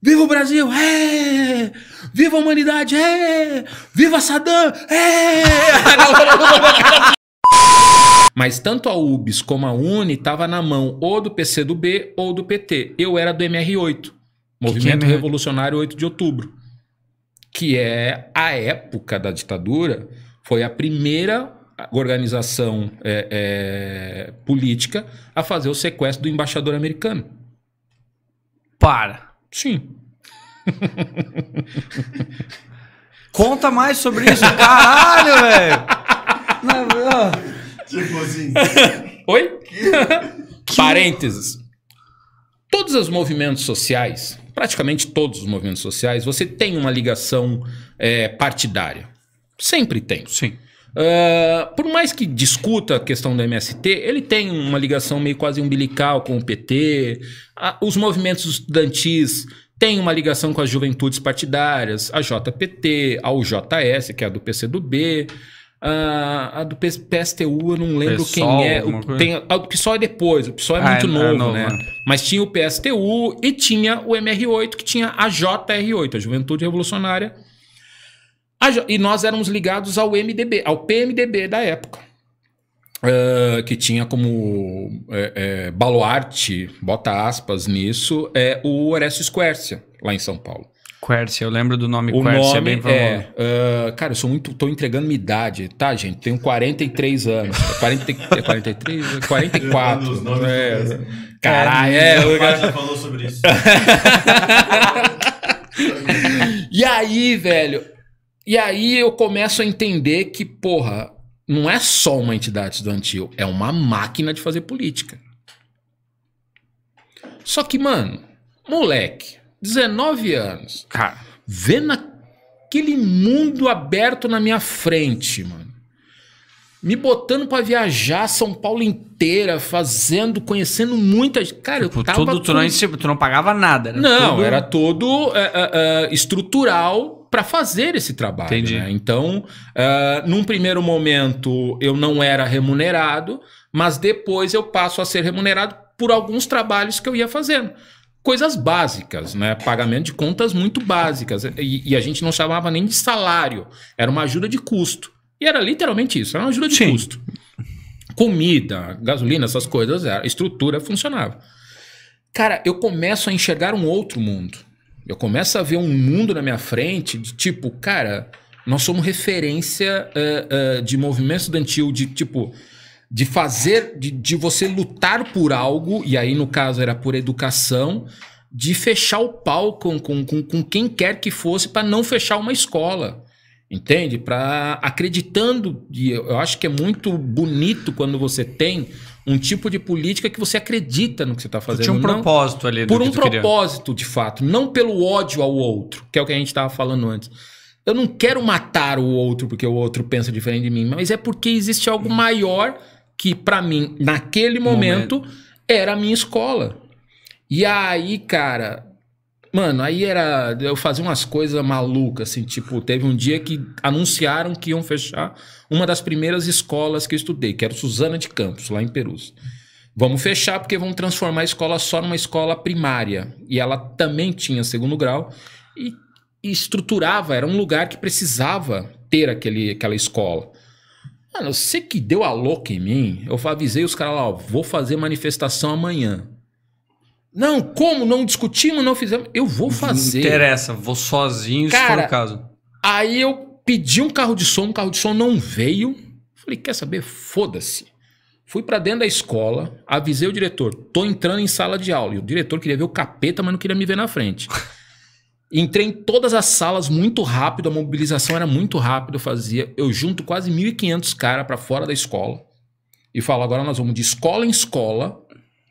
Viva o Brasil! É! Viva a humanidade! É! Viva Saddam! É! Mas tanto a UBS como a UNI estava na mão ou do PCdoB ou do PT. Eu era do MR8, Movimento é Revolucionário 8 de Outubro, que é a época da ditadura, foi a primeira organização é, é, política a fazer o sequestro do embaixador americano. Para! Sim. Conta mais sobre isso, caralho, velho! É tipo assim. Oi? Parênteses. Todos os movimentos sociais, praticamente todos os movimentos sociais, você tem uma ligação é, partidária. Sempre tem. Sim. Uh, por mais que discuta a questão do MST, ele tem uma ligação meio quase umbilical com o PT, os movimentos estudantis têm uma ligação com as juventudes partidárias, a JPT, a UJS, que é a do PCdoB, a, ah, a do PSTU, eu não lembro PSOL, quem é. O, tem, a, ah, o PSOL é depois, o PSOL é muito novo, é, é novo, né? né? Mas tinha o PSTU e tinha o MR8, que tinha a JR8, a Juventude Revolucionária ah, e nós éramos ligados ao MDB, ao PMDB da época. Uh, que tinha como é, é, baluarte, bota aspas nisso, é o Orestes Squercia, lá em São Paulo. Quercia, eu lembro do nome o Quercia, nome é bem famoso. É, uh, cara, eu sou muito. tô entregando minha idade, tá, gente? Tenho 43 anos. 40, 43? 44. Os nomes é, caralho, é. é o cara já falou sobre isso. e aí, velho, e aí eu começo a entender que, porra, não é só uma entidade estudantil, é uma máquina de fazer política. Só que, mano, moleque, 19 anos, cara, vendo aquele mundo aberto na minha frente, mano. Me botando para viajar São Paulo inteira, fazendo, conhecendo muita gente. Cara, tipo, eu tava. Tudo, tu, não, tu não pagava nada, né? Não, tudo... era todo é, é, é, estrutural para fazer esse trabalho. Entendi. Né? Então, uh, num primeiro momento eu não era remunerado, mas depois eu passo a ser remunerado por alguns trabalhos que eu ia fazendo. Coisas básicas, né? Pagamento de contas muito básicas. E, e a gente não chamava nem de salário, era uma ajuda de custo. E era literalmente isso, era uma ajuda de Sim. custo. Comida, gasolina, essas coisas, a estrutura funcionava. Cara, eu começo a enxergar um outro mundo. Eu começo a ver um mundo na minha frente de tipo, cara, nós somos referência uh, uh, de movimento estudantil, de tipo, de fazer, de, de você lutar por algo, e aí no caso era por educação, de fechar o pau com, com, com, com quem quer que fosse para não fechar uma escola. Entende? Para acreditando, de, eu acho que é muito bonito quando você tem um tipo de política que você acredita no que você está fazendo. Tinha um não, propósito ali. Por um propósito, de fato, não pelo ódio ao outro, que é o que a gente estava falando antes. Eu não quero matar o outro porque o outro pensa diferente de mim, mas é porque existe algo maior que, para mim, naquele momento, momento, era a minha escola. E aí, cara, Mano, aí era. Eu fazia umas coisas malucas, assim, tipo, teve um dia que anunciaram que iam fechar uma das primeiras escolas que eu estudei, que era Suzana de Campos, lá em Perus. Vamos fechar porque vão transformar a escola só numa escola primária. E ela também tinha segundo grau e, e estruturava, era um lugar que precisava ter aquele, aquela escola. Mano, eu sei que deu a louca em mim. Eu avisei os caras lá, ó, vou fazer manifestação amanhã. Não, como? Não discutimos, não fizemos. Eu vou fazer. Não interessa, vou sozinho Cara, se for o caso. Aí eu pedi um carro de som, o carro de som não veio. Falei, quer saber? Foda-se. Fui para dentro da escola, avisei o diretor, tô entrando em sala de aula. E o diretor queria ver o capeta, mas não queria me ver na frente. Entrei em todas as salas muito rápido, a mobilização era muito rápida, eu fazia. Eu junto quase 1.500 caras para fora da escola e falo, agora nós vamos de escola em escola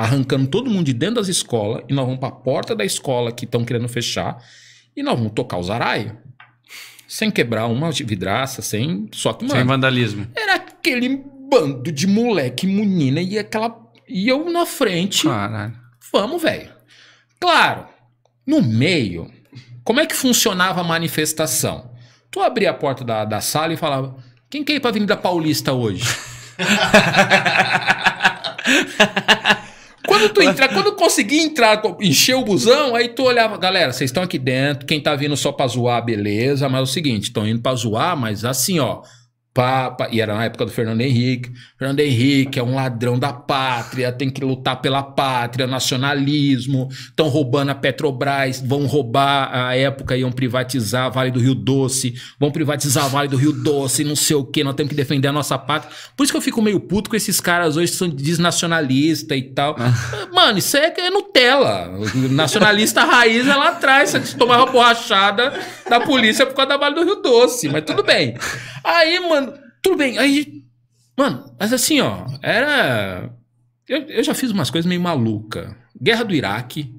arrancando todo mundo de dentro das escolas e nós vamos para a porta da escola que estão querendo fechar e nós vamos tocar os araios. Sem quebrar uma vidraça, sem. Só que, mano, Sem vandalismo. Era aquele bando de moleque, menina e aquela. E eu na frente. Caralho. Vamos, velho. Claro, no meio, como é que funcionava a manifestação? Tu abria a porta da, da sala e falava: quem quer ir pra Avenida Paulista hoje? quando tu entra quando eu consegui entrar, encher o busão, aí tu olhava, galera, vocês estão aqui dentro, quem tá vindo só pra zoar, beleza, mas é o seguinte, estão indo pra zoar, mas assim, ó, Papa, e era na época do Fernando Henrique. Fernando Henrique é um ladrão da pátria, tem que lutar pela pátria, nacionalismo. Estão roubando a Petrobras, vão roubar a época, iam privatizar a Vale do Rio Doce, vão privatizar a Vale do Rio Doce, não sei o que, nós temos que defender a nossa pátria. Por isso que eu fico meio puto com esses caras hoje que são desnacionalistas e tal. Mano, isso é, é Nutella. O nacionalista raiz é lá atrás, você tomava borrachada da polícia por causa da Vale do Rio Doce, mas tudo bem. Aí, mano tudo bem. Aí, mano, mas assim, ó, era. Eu, eu já fiz umas coisas meio maluca. Guerra do Iraque.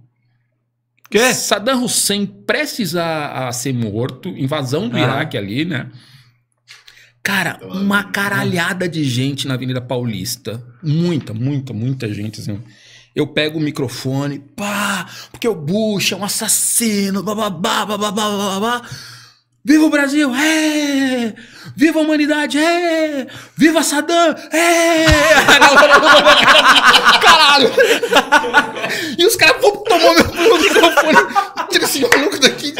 Quê? Saddam Hussein prestes a, a ser morto, invasão do ah. Iraque ali, né? Cara, uma caralhada de gente na Avenida Paulista. Muita, muita, muita gente. Assim. Eu pego o microfone, pá, porque o Bush é um assassino, bababá, babá, babá. Viva o Brasil! É! Viva a humanidade! É! Viva Saddam! É! Caralho! E os caras tomou meu microfone. Tira esse maluco daqui.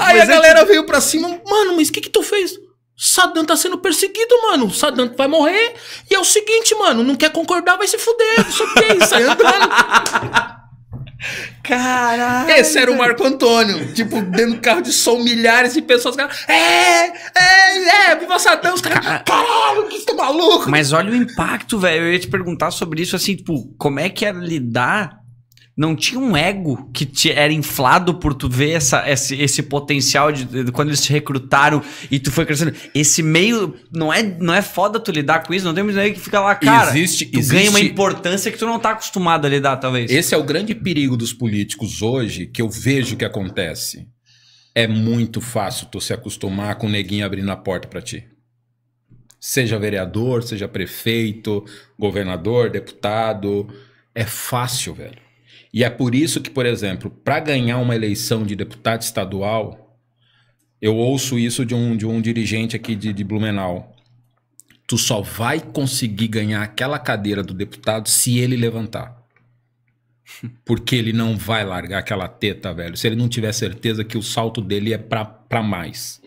Aí mas a é galera que... veio pra cima. Mano, mas o que que tu fez? Saddam tá sendo perseguido, mano. Saddam vai morrer. E é o seguinte, mano. Não quer concordar, vai se fuder. Isso sei é Isso aí, é Caralho! Esse era o Marco Antônio. tipo, dentro do carro de som, milhares de pessoas. Cara, é, é! É! É! Viva Satã! Os caras. Caralho, que tá maluco! Mas olha o impacto, velho. Eu ia te perguntar sobre isso, assim, tipo, como é que era é lidar não tinha um ego que te era inflado por tu ver essa, esse, esse potencial de, de, quando eles te recrutaram e tu foi crescendo. Esse meio não é não é foda tu lidar com isso, não tem meio que fica lá, cara. Existe, tu existe... ganha uma importância que tu não tá acostumado a lidar, talvez. Esse é o grande perigo dos políticos hoje, que eu vejo que acontece. É muito fácil tu se acostumar com o neguinho abrindo a porta para ti. Seja vereador, seja prefeito, governador, deputado, é fácil, velho e é por isso que, por exemplo, para ganhar uma eleição de deputado estadual, eu ouço isso de um, de um dirigente aqui de, de Blumenau. Tu só vai conseguir ganhar aquela cadeira do deputado se ele levantar. Porque ele não vai largar aquela teta, velho. Se ele não tiver certeza que o salto dele é para mais.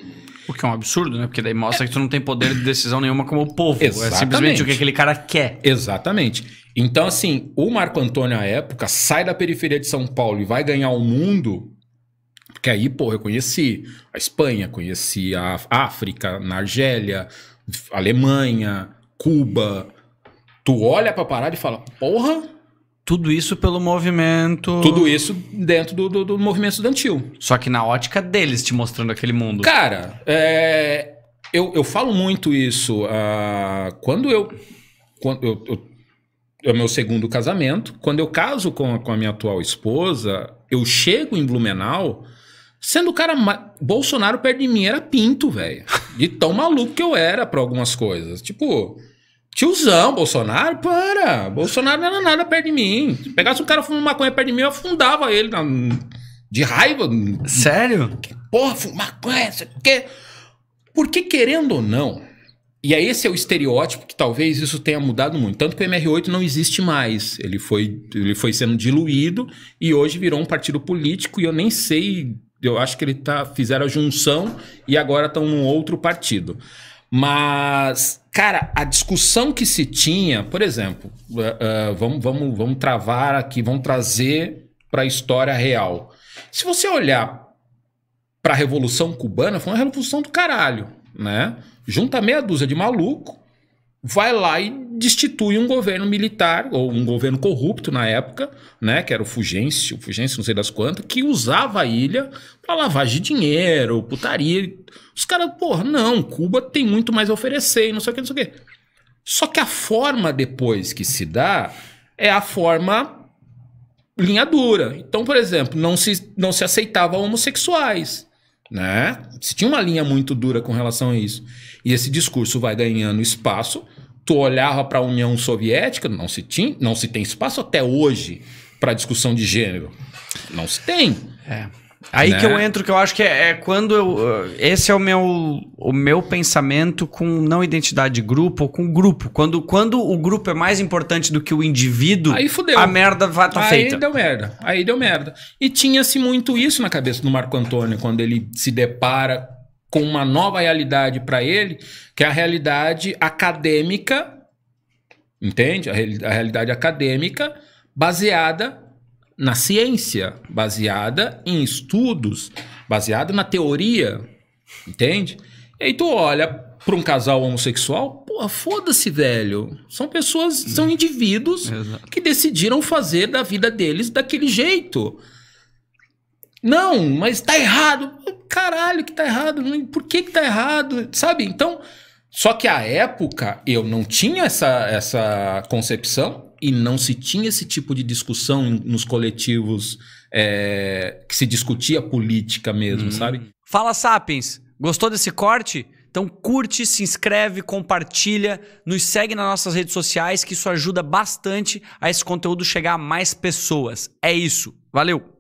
O que é um absurdo, né? Porque daí mostra é. que tu não tem poder de decisão nenhuma como o povo. É Exatamente. É simplesmente o que aquele cara quer. Exatamente. Então, assim, o Marco Antônio, à época, sai da periferia de São Paulo e vai ganhar o mundo. Porque aí, pô, eu conheci a Espanha, conheci a África, na Argélia, Alemanha, Cuba. Tu olha pra parada e fala, porra, tudo isso pelo movimento. Tudo isso dentro do, do, do movimento estudantil. Só que na ótica deles te mostrando aquele mundo. Cara, é, eu, eu falo muito isso. Uh, quando eu. Quando eu, eu é o meu segundo casamento. Quando eu caso com a, com a minha atual esposa, eu chego em Blumenau. Sendo o cara. Bolsonaro perto de mim era pinto, velho. De tão maluco que eu era pra algumas coisas. Tipo, Tiozão, Bolsonaro, para. Bolsonaro não era nada perto de mim. Se pegasse um cara fumando maconha perto de mim, eu afundava ele na... de raiva. Sério? Que porra, fumar maconha, isso aqui. Porque querendo ou não, e aí esse é o estereótipo que talvez isso tenha mudado muito. Tanto que o MR8 não existe mais. Ele foi, ele foi sendo diluído e hoje virou um partido político e eu nem sei. Eu acho que ele tá, fizeram a junção e agora estão num outro partido. Mas, cara, a discussão que se tinha, por exemplo, uh, uh, vamos, vamos, vamos travar aqui, vamos trazer para a história real. Se você olhar para a Revolução Cubana, foi uma revolução do caralho, né? Junta meia dúzia de maluco vai lá e destitui um governo militar, ou um governo corrupto na época, né, que era o Fugêncio, o Fugêncio não sei das quantas, que usava a ilha para lavagem de dinheiro, putaria. Os caras, porra, não, Cuba tem muito mais a oferecer, não sei o que, não sei o que. Só que a forma depois que se dá é a forma linha dura. Então, por exemplo, não se, não se aceitava homossexuais. Né? Se tinha uma linha muito dura com relação a isso. E esse discurso vai ganhando espaço. Tu olhava para a União Soviética, não se, tinha, não se tem espaço até hoje para discussão de gênero. Não se tem. É. Aí né? que eu né? entro, que eu acho que é, é, quando eu. Eh, esse é o meu, o meu pensamento com não identidade de grupo ou com grupo. Quando, quando o grupo é mais importante do que o indivíduo, aí fudeu. a merda vai tá aí feita. Aí deu merda. Aí deu merda. E tinha-se muito isso na cabeça do Marco Antônio, quando ele se depara com uma nova realidade para ele, que é a realidade acadêmica, entende? A, a realidade acadêmica baseada na ciência, baseada em estudos, baseada na teoria, entende? E aí tu olha para um casal homossexual, pô, foda-se, velho. São pessoas, são hum. indivíduos Exato. que decidiram fazer da vida deles daquele jeito. Não, mas tá errado. Caralho, que tá errado. Por que que tá errado? Sabe? Então, só que a época eu não tinha essa, essa concepção e não se tinha esse tipo de discussão nos coletivos é, que se discutia política mesmo, uhum. sabe? Fala, Sapiens! Gostou desse corte? Então curte, se inscreve, compartilha, nos segue nas nossas redes sociais, que isso ajuda bastante a esse conteúdo chegar a mais pessoas. É isso. Valeu!